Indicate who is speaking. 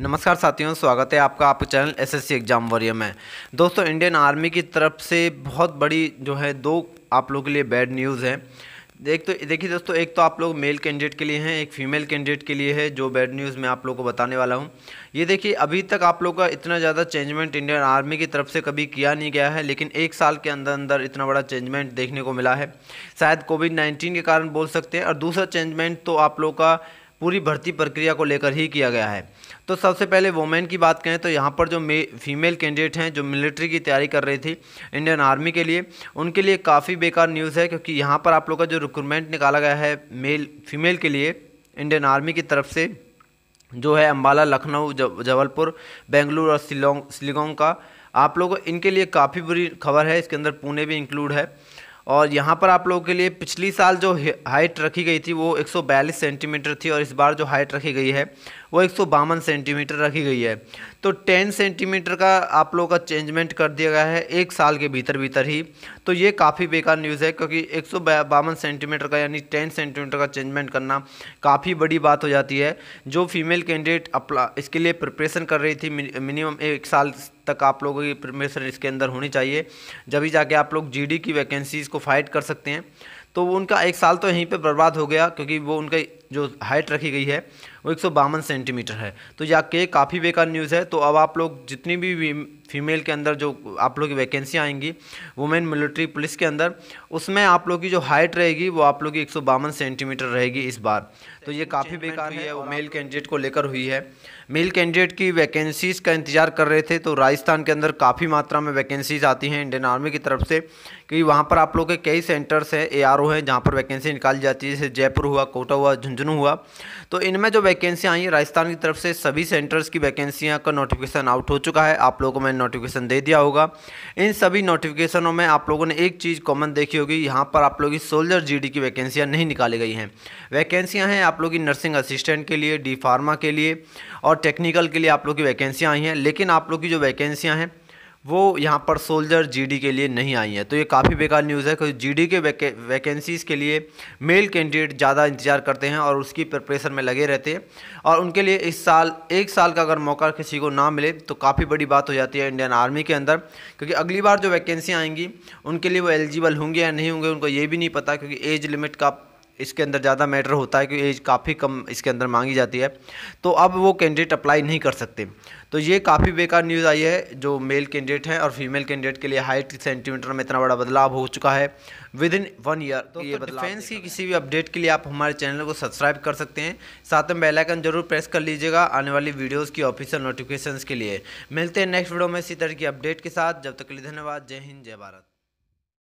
Speaker 1: नमस्कार साथियों स्वागत है आपका आपके चैनल एसएससी एग्ज़ाम वॉरियर में दोस्तों इंडियन आर्मी की तरफ से बहुत बड़ी जो है दो आप लोगों के लिए बैड न्यूज़ है एक तो देखिए दोस्तों एक तो आप लोग मेल कैंडिडेट के लिए हैं एक फीमेल कैंडिडेट के लिए है जो बैड न्यूज़ मैं आप लोग को बताने वाला हूँ ये देखिए अभी तक आप लोग का इतना ज़्यादा चेंजमेंट इंडियन आर्मी की तरफ से कभी किया नहीं गया है लेकिन एक साल के अंदर अंदर इतना बड़ा चेंजमेंट देखने को मिला है शायद कोविड नाइन्टीन के कारण बोल सकते हैं और दूसरा चेंजमेंट तो आप लोग का पूरी भर्ती प्रक्रिया को लेकर ही किया गया है तो सबसे पहले वोमेन की बात करें तो यहाँ पर जो फीमेल कैंडिडेट हैं जो मिलिट्री की तैयारी कर रही थी इंडियन आर्मी के लिए उनके लिए काफ़ी बेकार न्यूज़ है क्योंकि यहाँ पर आप लोग का जो रिक्रूटमेंट निकाला गया है मेल फीमेल के लिए इंडियन आर्मी की तरफ से जो है अम्बाला लखनऊ जबलपुर बेंगलुरु और सिलोंग सिलोंग का आप लोगों इनके लिए काफ़ी बुरी खबर है इसके अंदर पुणे भी इंक्लूड है और यहाँ पर आप लोगों के लिए पिछली साल जो हाइट रखी गई थी वो एक सेंटीमीटर थी और इस बार जो हाइट रखी गई है वो एक सेंटीमीटर रखी गई है तो 10 सेंटीमीटर का आप लोगों का चेंजमेंट कर दिया गया है एक साल के भीतर भीतर ही तो ये काफ़ी बेकार न्यूज़ है क्योंकि एक सेंटीमीटर का यानी 10 सेंटीमीटर का चेंजमेंट करना काफ़ी बड़ी बात हो जाती है जो फीमेल कैंडिडेट अपला इसके लिए प्रिपरेशन कर रही थी मिनिमम एक साल तक आप लोगों की प्रिपरेशन इसके अंदर होनी चाहिए जब ही जाके आप लोग जीडी की वैकेंसीज़ को फाइट कर सकते हैं तो वो उनका एक साल तो यहीं पे बर्बाद हो गया क्योंकि वो उनका जो हाइट रखी गई है वो एक सेंटीमीटर है तो यह के काफ़ी बेकार न्यूज़ है तो अब आप लोग जितनी भी फीमेल के अंदर जो आप लोग की वैकेंसियाँ आएंगी वुमेन मिलिट्री पुलिस के अंदर उसमें आप लोग की जो हाइट रहेगी वो आप लोग की एक सेंटीमीटर रहेगी इस बार तो ये काफ़ी बेकार हुई तो है वो मेल कैंडिडेट को लेकर हुई है मेल कैंडिडेट की वैकेंसीज़ का इंतजार कर रहे थे तो राजस्थान के अंदर काफ़ी मात्रा में वैकेंसीज़ आती हैं इंडियन आर्मी की तरफ से क्योंकि वहाँ पर आप लोग के कई सेंटर्स हैं ए हैं जहाँ पर वैकेंसी निकाली जाती है जैसे जयपुर हुआ कोटा हुआ झुंझुनू हुआ तो इनमें जो वैकेंसी आई राजस्थान की तरफ से सभी सेंटर्स की वैकेंसियाँ का नोटिफिकेशन आउट हो चुका है आप लोगों को मैंने नोटिफिकेशन दे दिया होगा इन सभी नोटिफिकेशनों में आप लोगों ने एक चीज़ कॉमन देखी होगी यहाँ पर आप लोगों की सोल्जर जी की वैकेंसियाँ नहीं निकाली गई हैं वैकेंसियाँ हैं आप लोग की नर्सिंग असिस्टेंट के लिए डी फार्मा के लिए और टेक्निकल के लिए आप लोग की वैकेंसियाँ आई हैं लेकिन आप लोग की जो वैकेंसियाँ हैं वो यहाँ पर सोल्जर जीडी के लिए नहीं आई हैं तो ये काफ़ी बेकार न्यूज़ है क्योंकि जीडी के वैके, वैकेंसीज़ के लिए मेल कैंडिडेट ज़्यादा इंतज़ार करते हैं और उसकी प्रिपरेशन में लगे रहते हैं और उनके लिए इस साल एक साल का अगर मौका किसी को ना मिले तो काफ़ी बड़ी बात हो जाती है इंडियन आर्मी के अंदर क्योंकि अगली बार जो वैकेंसी आएंगी उनके लिए वो एलिजिबल होंगे या नहीं होंगे उनको ये भी नहीं पता क्योंकि एज लिमिट का इसके अंदर ज़्यादा मैटर होता है कि एज काफ़ी कम इसके अंदर मांगी जाती है तो अब वो कैंडिडेट अप्लाई नहीं कर सकते तो ये काफ़ी बेकार न्यूज़ आई है जो मेल कैंडिडेट हैं और फीमेल कैंडिडेट के लिए हाइट सेंटीमीटर में इतना बड़ा बदलाव हो चुका है विद इन वन ईयर तो ये डिफेंस की किसी भी अपडेट के लिए आप हमारे चैनल को सब्सक्राइब कर सकते हैं साथ में बेलाइकन जरूर प्रेस कर लीजिएगा आने वाली वीडियोज़ की ऑफिशियल नोटिफिकेशन के लिए मिलते हैं नेक्स्ट वीडियो में इसी तरह की अपडेट के साथ जब तक के लिए धन्यवाद जय हिंद जय भारत